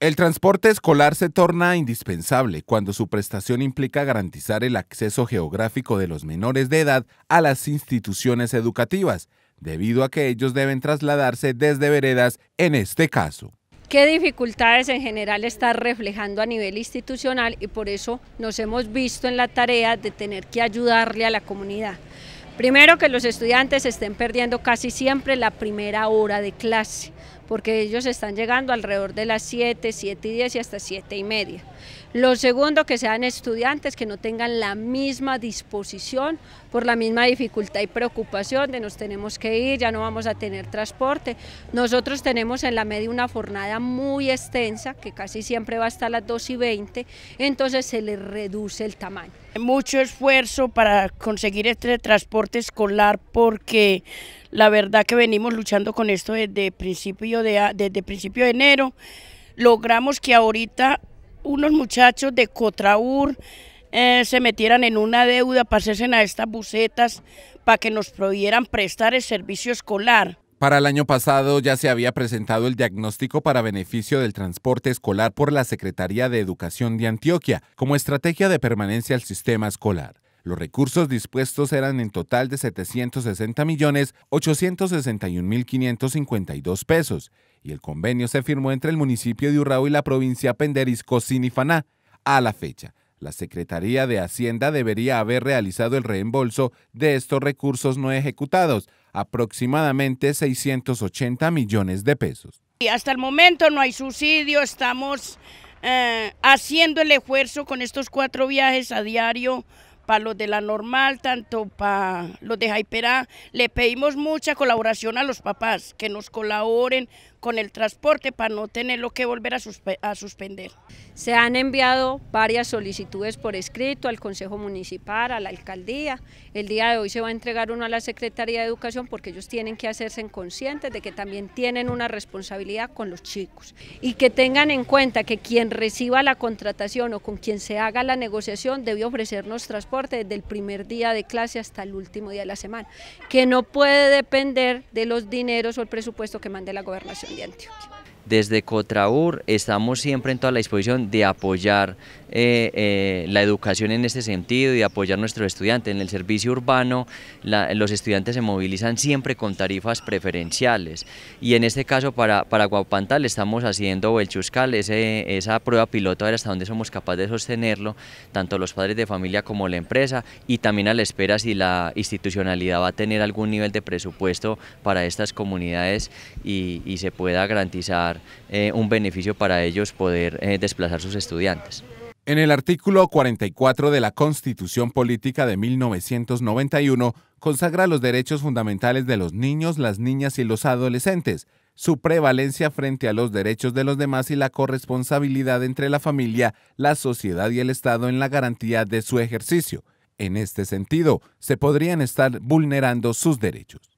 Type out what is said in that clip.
El transporte escolar se torna indispensable cuando su prestación implica garantizar el acceso geográfico de los menores de edad a las instituciones educativas, debido a que ellos deben trasladarse desde veredas en este caso. ¿Qué dificultades en general está reflejando a nivel institucional y por eso nos hemos visto en la tarea de tener que ayudarle a la comunidad? Primero que los estudiantes estén perdiendo casi siempre la primera hora de clase porque ellos están llegando alrededor de las 7, 7 y 10 y hasta 7 y media. Lo segundo, que sean estudiantes que no tengan la misma disposición por la misma dificultad y preocupación de nos tenemos que ir, ya no vamos a tener transporte. Nosotros tenemos en la media una jornada muy extensa, que casi siempre va hasta las 2 y 20, entonces se les reduce el tamaño. Mucho esfuerzo para conseguir este transporte escolar porque la verdad que venimos luchando con esto desde principio de, desde principio de enero. Logramos que ahorita unos muchachos de Cotraur eh, se metieran en una deuda, pasesen a estas bucetas para que nos pudieran prestar el servicio escolar. Para el año pasado ya se había presentado el diagnóstico para beneficio del transporte escolar por la Secretaría de Educación de Antioquia como estrategia de permanencia al sistema escolar. Los recursos dispuestos eran en total de millones 760.861.552 pesos y el convenio se firmó entre el municipio de Urrao y la provincia Penderisco Sinifaná. A la fecha, la Secretaría de Hacienda debería haber realizado el reembolso de estos recursos no ejecutados, aproximadamente 680 millones de pesos. Y hasta el momento no hay subsidio, estamos eh, haciendo el esfuerzo con estos cuatro viajes a diario para los de la normal, tanto para los de Jaiperá. Le pedimos mucha colaboración a los papás, que nos colaboren con el transporte para no tenerlo que volver a, suspender. Se han enviado varias solicitudes por escrito al Consejo Municipal, a la Alcaldía. El día de hoy se va a entregar uno a la Secretaría de Educación porque ellos tienen que hacerse conscientes de que también tienen una responsabilidad con los chicos y que tengan en cuenta que quien reciba la contratación o con quien se haga la negociación debe ofrecernos transporte desde el primer día de clase hasta el último día de la semana, que no puede depender de los dineros o el presupuesto que mande la gobernación. Desde Cotraur estamos siempre en toda la disposición de apoyar eh, eh, la educación en este sentido y apoyar a nuestros estudiantes. En el servicio urbano los estudiantes se movilizan siempre con tarifas preferenciales y en este caso para, para Guapantal estamos haciendo el Chuscal, esa prueba piloto a ver hasta dónde somos capaces de sostenerlo, tanto los padres de familia como la empresa y también a la espera si la institucionalidad va a tener algún nivel de presupuesto para estas comunidades y, y se pueda garantizar eh, un beneficio para ellos poder eh, desplazar sus estudiantes. En el artículo 44 de la Constitución Política de 1991 consagra los derechos fundamentales de los niños, las niñas y los adolescentes, su prevalencia frente a los derechos de los demás y la corresponsabilidad entre la familia, la sociedad y el Estado en la garantía de su ejercicio. En este sentido, se podrían estar vulnerando sus derechos.